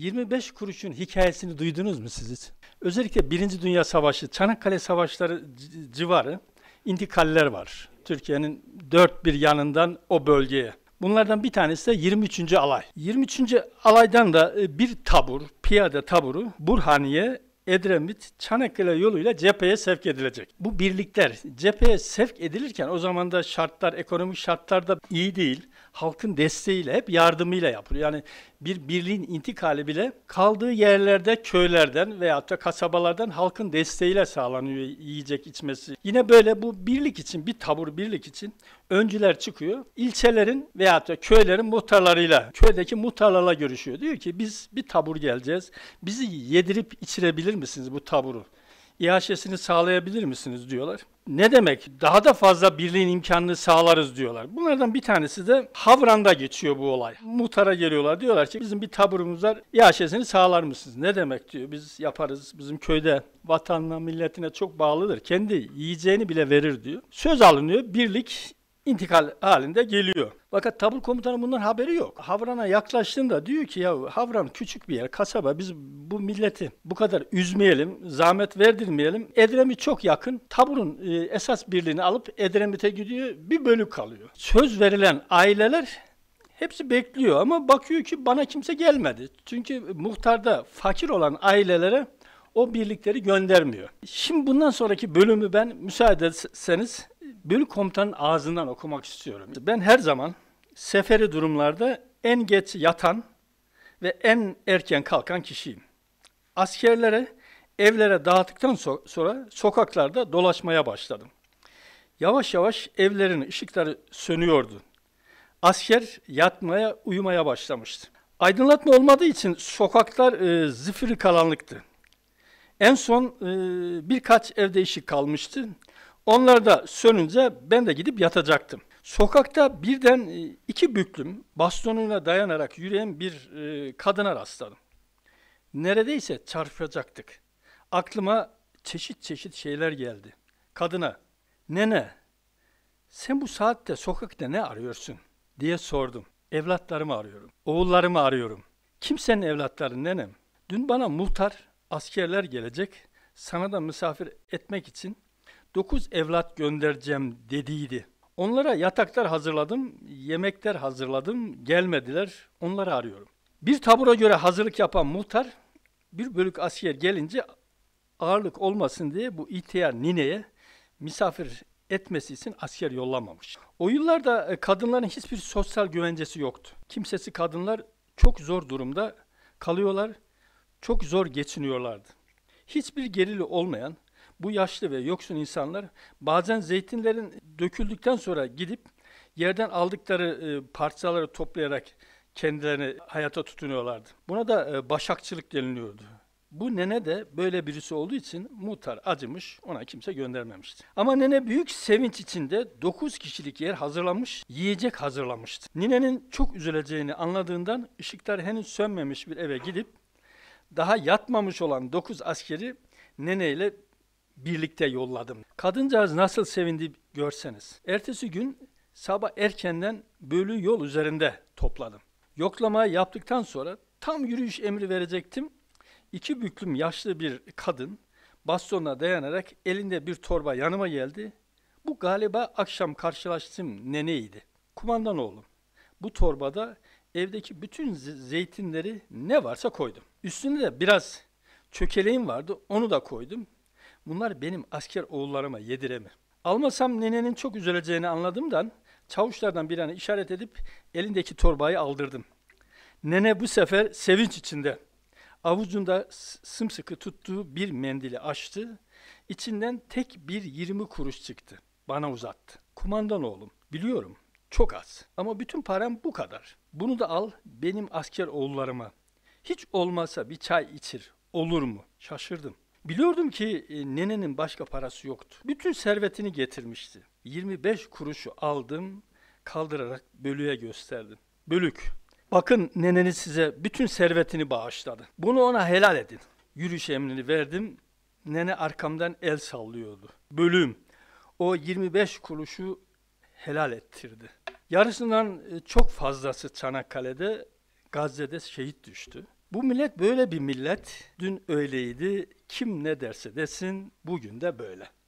25 kuruşun hikayesini duydunuz mu siz? hiç? Özellikle Birinci Dünya Savaşı, Çanakkale Savaşları civarı intikaller var. Türkiye'nin dört bir yanından o bölgeye. Bunlardan bir tanesi de 23. alay. 23. alaydan da e, bir tabur, piyade taburu Burhaniye Edremit Çanakkale yoluyla cepheye sevk edilecek. Bu birlikler cepheye sevk edilirken o zaman da şartlar, ekonomik şartlar da iyi değil halkın desteğiyle, hep yardımıyla yapılıyor. Yani bir birliğin intikali bile kaldığı yerlerde köylerden veya da kasabalardan halkın desteğiyle sağlanıyor yiyecek içmesi. Yine böyle bu birlik için, bir tabur birlik için öncüler çıkıyor. İlçelerin veya da köylerin muhtarlarıyla, köydeki muhtarlarla görüşüyor. Diyor ki biz bir tabur geleceğiz. Bizi yedirip içirebilir misiniz bu taburu? İHŞ'sini sağlayabilir misiniz diyorlar. Ne demek? Daha da fazla birliğin imkanını sağlarız diyorlar. Bunlardan bir tanesi de Havran'da geçiyor bu olay. Muhtara geliyorlar diyorlar ki bizim bir taburumuz var. İHŞ'sini sağlar mısınız? Ne demek diyor. Biz yaparız. Bizim köyde vatanına, milletine çok bağlıdır. Kendi yiyeceğini bile verir diyor. Söz alınıyor. Birlik intikal halinde geliyor. Fakat tabur komutanı bundan haberi yok. Havran'a yaklaştığında diyor ki ya Havran küçük bir yer, kasaba. Biz bu milleti bu kadar üzmeyelim, zahmet verdirmeyelim. Edremit çok yakın. Tabur'un e, esas birliğini alıp Edremit'e gidiyor. Bir bölük kalıyor. Söz verilen aileler Hepsi bekliyor ama bakıyor ki bana kimse gelmedi. Çünkü muhtarda fakir olan ailelere o birlikleri göndermiyor. Şimdi bundan sonraki bölümü ben müsaade etseniz bölük komutanın ağzından okumak istiyorum. Ben her zaman seferi durumlarda en geç yatan ve en erken kalkan kişiyim. Askerlere evlere dağıttıktan sonra sokaklarda dolaşmaya başladım. Yavaş yavaş evlerin ışıkları sönüyordu. Asker yatmaya, uyumaya başlamıştı. Aydınlatma olmadığı için sokaklar e, zifiri karanlıktı. En son e, birkaç evde ışık kalmıştı. Onlar da sönünce ben de gidip yatacaktım. Sokakta birden e, iki büklüm bastonuyla dayanarak yürüyen bir e, kadına rastladım. Neredeyse çarpacaktık. Aklıma çeşit çeşit şeyler geldi. Kadına, nene sen bu saatte sokakta ne arıyorsun diye sordum. Evlatlarımı arıyorum, oğullarımı arıyorum. Kimsenin evlatları nenem? Dün bana muhtar, askerler gelecek, sana da misafir etmek için 9 evlat göndereceğim dediydi. Onlara yataklar hazırladım, yemekler hazırladım, gelmediler, onları arıyorum. Bir tabura göre hazırlık yapan muhtar, bir bölük asker gelince ağırlık olmasın diye bu ihtiyar nineye misafir etmesi için asker yollamamış. O yıllarda e, kadınların hiçbir sosyal güvencesi yoktu. Kimsesi kadınlar çok zor durumda kalıyorlar, çok zor geçiniyorlardı. Hiçbir gerili olmayan, bu yaşlı ve yoksun insanlar bazen zeytinlerin döküldükten sonra gidip yerden aldıkları e, parçaları toplayarak kendilerini hayata tutunuyorlardı. Buna da e, başakçılık deniliyordu. Bu nene de böyle birisi olduğu için muhtar acımış, ona kimse göndermemişti. Ama nene büyük sevinç içinde 9 kişilik yer hazırlamış, yiyecek hazırlamıştı. Ninenin çok üzüleceğini anladığından ışıklar henüz sönmemiş bir eve gidip daha yatmamış olan 9 askeri neneyle birlikte yolladım. Kadıncağız nasıl sevindi görseniz. Ertesi gün sabah erkenden bölü yol üzerinde topladım. Yoklamayı yaptıktan sonra tam yürüyüş emri verecektim. İki büklüm yaşlı bir kadın bastonuna dayanarak elinde bir torba yanıma geldi. Bu galiba akşam karşılaştığım neneydi. Kumandan oğlum, bu torbada evdeki bütün zeytinleri ne varsa koydum. Üstünde de biraz çökeleğim vardı, onu da koydum. Bunlar benim asker oğullarıma yediremem. Almasam nenenin çok üzüleceğini anladığımdan çavuşlardan birine işaret edip elindeki torbayı aldırdım. Nene bu sefer sevinç içinde avucunda sımsıkı tuttuğu bir mendili açtı. İçinden tek bir yirmi kuruş çıktı. Bana uzattı. Kumandan oğlum, biliyorum çok az ama bütün param bu kadar. Bunu da al benim asker oğullarıma. Hiç olmazsa bir çay içir, olur mu? Şaşırdım. Biliyordum ki e, nenenin başka parası yoktu. Bütün servetini getirmişti. 25 kuruşu aldım, kaldırarak bölüye gösterdim. Bölük, bakın neneniz size bütün servetini bağışladı. Bunu ona helal edin. Yürüyüş emrini verdim, nene arkamdan el sallıyordu. Bölüm, o 25 kuruşu helal ettirdi. Yarısından e, çok fazlası Çanakkale'de, Gazze'de şehit düştü. Bu millet böyle bir millet. Dün öyleydi. Kim ne derse desin bugün de böyle.